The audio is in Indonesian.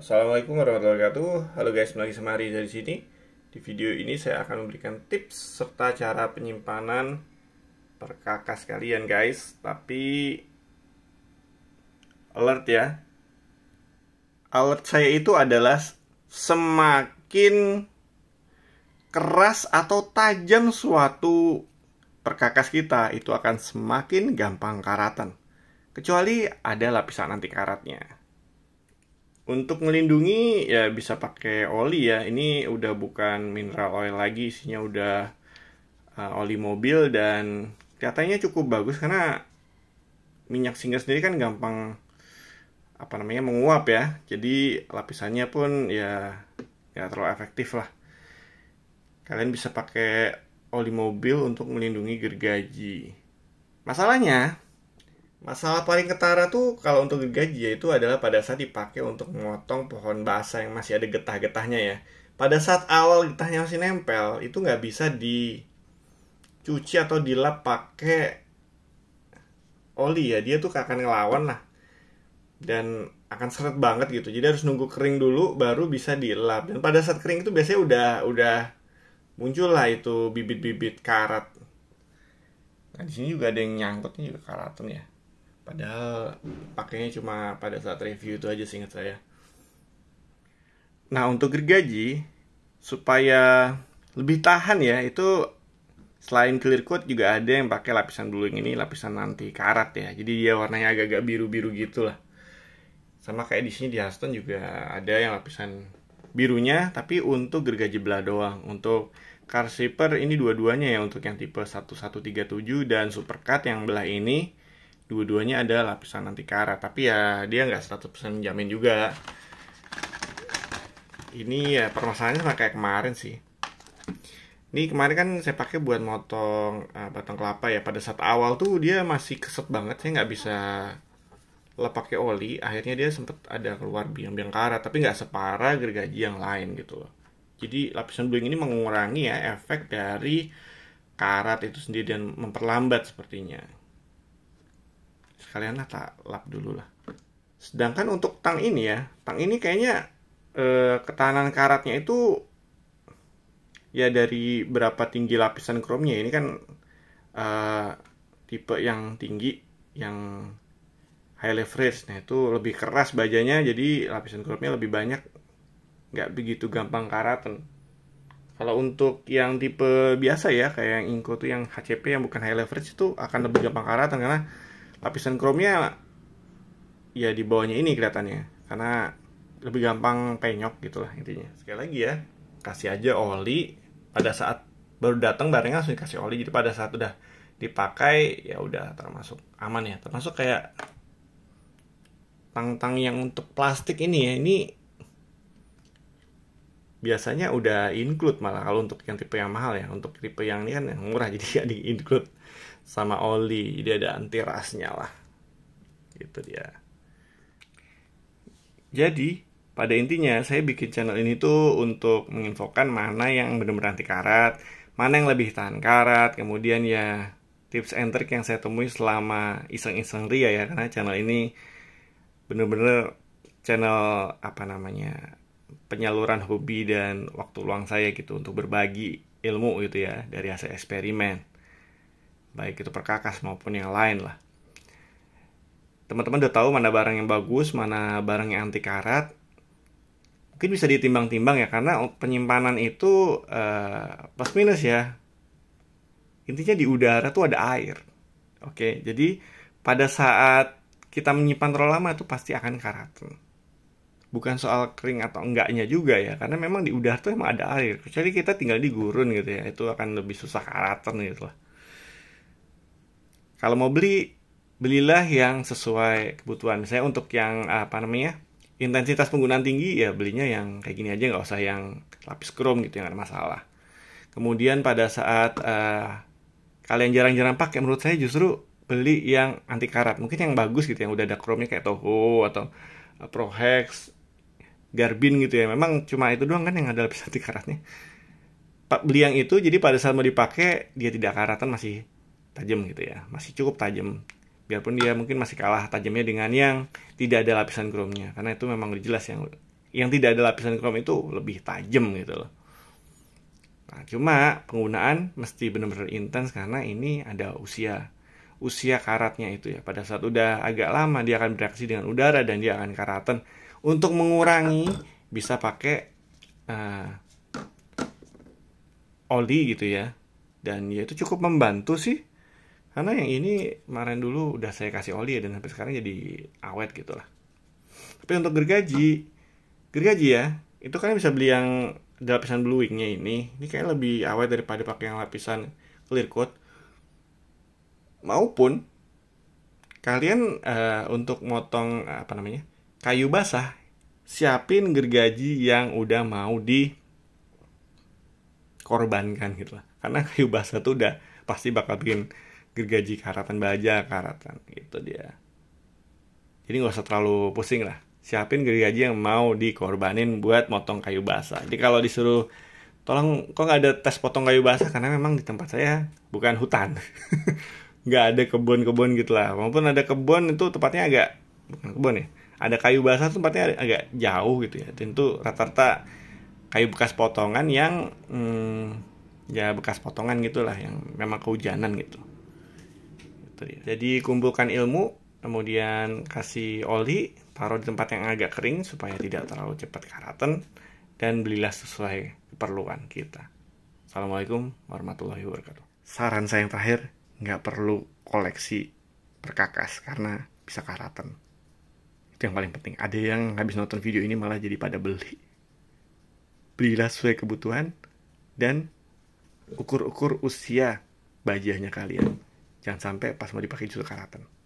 Assalamualaikum warahmatullahi wabarakatuh Halo guys, kembali sama Riza dari sini Di video ini saya akan memberikan tips serta cara penyimpanan perkakas kalian guys Tapi alert ya Alert saya itu adalah semakin keras atau tajam suatu perkakas kita Itu akan semakin gampang karatan Kecuali ada lapisan anti karatnya untuk melindungi ya bisa pakai oli ya. Ini udah bukan mineral oil lagi, isinya udah uh, oli mobil dan katanya cukup bagus karena minyak singgah sendiri kan gampang apa namanya menguap ya. Jadi lapisannya pun ya ya terlalu efektif lah. Kalian bisa pakai oli mobil untuk melindungi gergaji. Masalahnya, Masalah paling ketara tuh kalau untuk gergaji itu adalah pada saat dipakai untuk memotong pohon basah yang masih ada getah-getahnya ya. Pada saat awal getahnya masih nempel, itu nggak bisa dicuci atau dilap pakai oli ya. Dia tuh akan ngelawan lah. Dan akan seret banget gitu. Jadi harus nunggu kering dulu baru bisa dilap. Dan pada saat kering itu biasanya udah udah muncul lah itu bibit-bibit karat. Nah, di sini juga ada yang nyangkutnya juga karatnya Padahal pakainya cuma pada saat review itu aja seingat saya. Nah, untuk gergaji supaya lebih tahan ya, itu selain clear coat juga ada yang pakai lapisan dulu ini lapisan nanti karat ya. Jadi dia warnanya agak-agak biru-biru gitu lah. Sama kayak di sini di Aston juga ada yang lapisan birunya tapi untuk gergaji belah doang. Untuk car shaper ini dua-duanya ya untuk yang tipe 1137 dan supercut yang belah ini dua-duanya ada lapisan anti karat tapi ya dia nggak 100% jamin juga ini ya permasalahannya sama kayak kemarin sih ini kemarin kan saya pakai buat motong uh, batang kelapa ya pada saat awal tuh dia masih keset banget saya nggak bisa lepake oli akhirnya dia sempet ada keluar biang-biang karat tapi nggak separah gergaji yang lain gitu loh jadi lapisan bling ini mengurangi ya efek dari karat itu sendiri dan memperlambat sepertinya sekalian lah tak lap dulu lah sedangkan untuk tang ini ya tang ini kayaknya e, ketahanan karatnya itu ya dari berapa tinggi lapisan kromnya ini kan e, tipe yang tinggi yang high leverage nah itu lebih keras bajanya jadi lapisan kromnya lebih banyak nggak begitu gampang karatan kalau untuk yang tipe biasa ya kayak yang Inco tuh yang HCP yang bukan high leverage itu akan lebih gampang karatan karena lapisan kromnya ya di bawahnya ini kelihatannya karena lebih gampang penyok gitulah intinya sekali lagi ya kasih aja oli pada saat baru datang barangnya langsung dikasih oli jadi pada saat udah dipakai ya udah termasuk aman ya termasuk kayak tang-tang yang untuk plastik ini ya ini biasanya udah include malah kalau untuk yang tipe yang mahal ya untuk tipe yang ini kan yang murah jadi ya di include sama Oli dia ada anti rasnya lah itu dia jadi pada intinya saya bikin channel ini tuh untuk menginfokan mana yang benar-benar anti karat mana yang lebih tahan karat kemudian ya tips and trick yang saya temui selama iseng-iseng ria ya karena channel ini bener-bener channel apa namanya penyaluran hobi dan waktu luang saya gitu untuk berbagi ilmu gitu ya dari hasil eksperimen baik itu perkakas maupun yang lain lah. Teman-teman udah tahu mana barang yang bagus, mana barang yang anti karat. Mungkin bisa ditimbang-timbang ya karena penyimpanan itu uh, plus minus ya. Intinya di udara tuh ada air. Oke, jadi pada saat kita menyimpan terlalu lama itu pasti akan karat Bukan soal kering atau enggaknya juga ya, karena memang di udara tuh emang ada air. Kecuali kita tinggal di gurun gitu ya, itu akan lebih susah karatan gitu lah. Kalau mau beli, belilah yang sesuai kebutuhan. Saya untuk yang apa namanya intensitas penggunaan tinggi ya belinya yang kayak gini aja nggak usah yang lapis chrome gitu yang ada masalah. Kemudian pada saat uh, kalian jarang-jarang pakai, menurut saya justru beli yang anti karat. Mungkin yang bagus gitu yang udah ada chrome kayak Toho atau eh, Prohex, Garbin gitu ya. Memang cuma itu doang kan yang ada lapis anti karatnya. Beli yang itu jadi pada saat mau dipakai dia tidak karatan masih tajam gitu ya masih cukup tajam biarpun dia mungkin masih kalah tajamnya dengan yang tidak ada lapisan chrome-nya karena itu memang udah jelas yang yang tidak ada lapisan chrome itu lebih tajam gitu loh nah cuma penggunaan mesti benar-benar intens karena ini ada usia usia karatnya itu ya pada saat udah agak lama dia akan bereaksi dengan udara dan dia akan karatan untuk mengurangi bisa pakai uh, oli gitu ya dan ya itu cukup membantu sih karena yang ini kemarin dulu udah saya kasih oli ya dan sampai sekarang jadi awet gitu lah tapi untuk gergaji gergaji ya itu kan bisa beli yang ada lapisan blue wingnya ini ini kayak lebih awet daripada pakai yang lapisan clear coat maupun kalian uh, untuk motong apa namanya kayu basah siapin gergaji yang udah mau di korbankan gitu lah karena kayu basah tuh udah pasti bakal bikin gergaji karatan baja karatan gitu dia jadi nggak usah terlalu pusing lah siapin gergaji yang mau dikorbanin buat motong kayu basah jadi kalau disuruh tolong kok nggak ada tes potong kayu basah karena memang di tempat saya bukan hutan nggak ada kebun-kebun gitu lah walaupun ada kebun itu tempatnya agak bukan kebun ya ada kayu basah tempatnya agak jauh gitu ya tentu rata-rata kayu bekas potongan yang hmm, ya bekas potongan gitulah yang memang kehujanan gitu gitu ya. Jadi kumpulkan ilmu, kemudian kasih oli, taruh di tempat yang agak kering supaya tidak terlalu cepat karatan dan belilah sesuai keperluan kita. Assalamualaikum warahmatullahi wabarakatuh. Saran saya yang terakhir, nggak perlu koleksi perkakas karena bisa karatan. Itu yang paling penting. Ada yang habis nonton video ini malah jadi pada beli. Belilah sesuai kebutuhan dan ukur-ukur usia bajahnya kalian. Jangan sampai pas mau dipakai justru karatan.